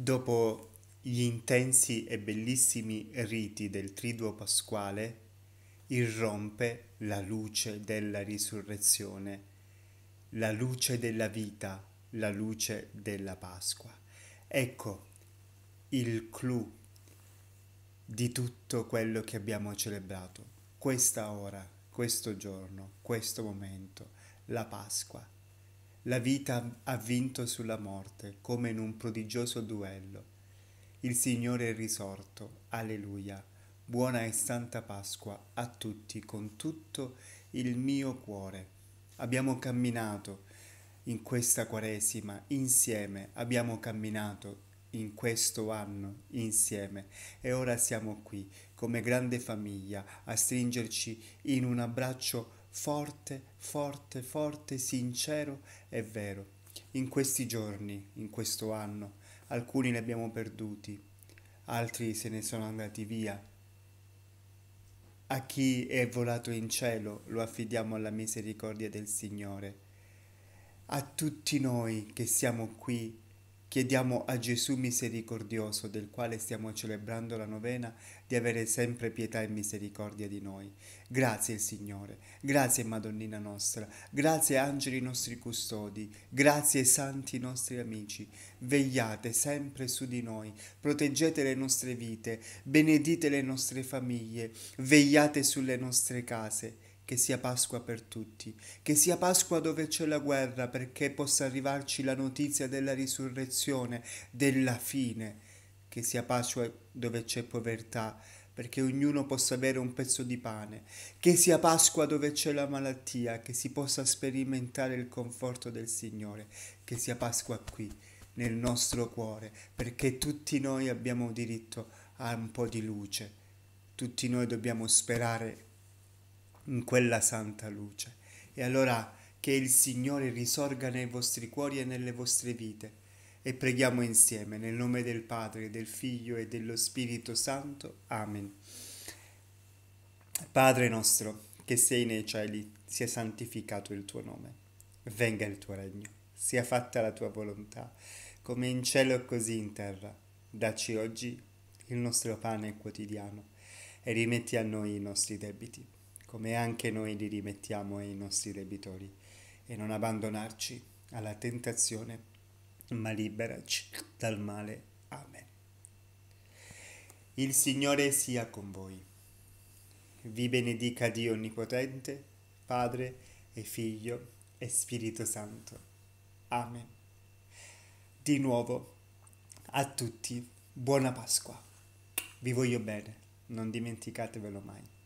Dopo gli intensi e bellissimi riti del Triduo Pasquale, irrompe la luce della risurrezione, la luce della vita, la luce della Pasqua. Ecco il clou di tutto quello che abbiamo celebrato, questa ora, questo giorno, questo momento, la Pasqua. La vita ha vinto sulla morte come in un prodigioso duello. Il Signore è risorto. Alleluia. Buona e santa Pasqua a tutti con tutto il mio cuore. Abbiamo camminato in questa Quaresima insieme, abbiamo camminato in questo anno insieme e ora siamo qui come grande famiglia a stringerci in un abbraccio forte, forte, forte, sincero e vero. In questi giorni, in questo anno, alcuni li abbiamo perduti, altri se ne sono andati via. A chi è volato in cielo lo affidiamo alla misericordia del Signore. A tutti noi che siamo qui Chiediamo a Gesù misericordioso, del quale stiamo celebrando la novena, di avere sempre pietà e misericordia di noi. Grazie Signore, grazie Madonnina nostra, grazie angeli nostri custodi, grazie santi nostri amici. Vegliate sempre su di noi, proteggete le nostre vite, benedite le nostre famiglie, vegliate sulle nostre case che sia Pasqua per tutti, che sia Pasqua dove c'è la guerra perché possa arrivarci la notizia della risurrezione, della fine, che sia Pasqua dove c'è povertà perché ognuno possa avere un pezzo di pane, che sia Pasqua dove c'è la malattia, che si possa sperimentare il conforto del Signore, che sia Pasqua qui, nel nostro cuore, perché tutti noi abbiamo diritto a un po' di luce, tutti noi dobbiamo sperare in quella santa luce. E allora che il Signore risorga nei vostri cuori e nelle vostre vite. E preghiamo insieme nel nome del Padre, del Figlio e dello Spirito Santo. Amen. Padre nostro, che sei nei cieli, sia santificato il tuo nome. Venga il tuo regno, sia fatta la tua volontà, come in cielo e così in terra. Daci oggi il nostro pane quotidiano e rimetti a noi i nostri debiti come anche noi li rimettiamo ai nostri debitori, e non abbandonarci alla tentazione, ma liberaci dal male. Amen. Il Signore sia con voi. Vi benedica Dio Onnipotente, Padre e Figlio e Spirito Santo. Amen. Di nuovo, a tutti, buona Pasqua. Vi voglio bene, non dimenticatevelo mai.